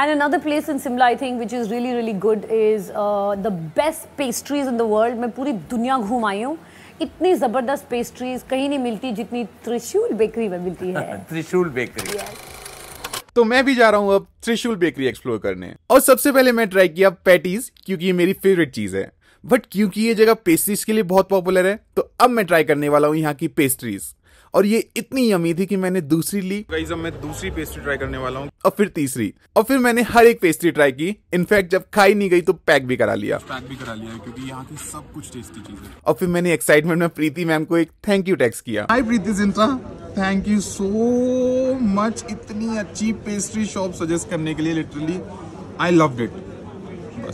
And another place in Simla, I think, which is really, really good is uh, the best pastries in the world. मैं पूरी दुनिया घूम आई हूँ इतनी ज़बरदस्त पेस्ट्रीज कहीं नहीं मिलती जितनी त्रिशूल बेकरी में मिलती है त्रिशूल बेकरी तो मैं भी जा रहा हूँ अब त्रिशूल बेकरी एक्सप्लोर करने और सबसे पहले मैं ट्राई किया पैटीज क्योंकि ये मेरी फेवरेट चीज़ है बट क्योंकि ये जगह पेस्ट्रीज के लिए बहुत पॉपुलर है तो अब मैं ट्राई करने वाला हूँ यहाँ की पेस्ट्रीज और ये इतनी यमी थी कि मैंने दूसरी ली गाइस तो अब मैं दूसरी पेस्ट्री ट्राई करने वाला हूँ और फिर तीसरी और फिर मैंने हर एक पेस्ट्री ट्राई की इनफैक्ट जब खाई नहीं गई तो पैक भी करा लिया पैक भी करा लिया क्योंकि यहाँ की सब कुछ टेस्टी चीज है और फिर मैंने एक्साइटमेंट में प्रीति मैम को एक थैंक यू टेक्स किया hi Preity Zinta thank you so much इतनी अच्छी पेस्ट्री शॉप सजेस्ट करने के लिए लिटरली आई लव इट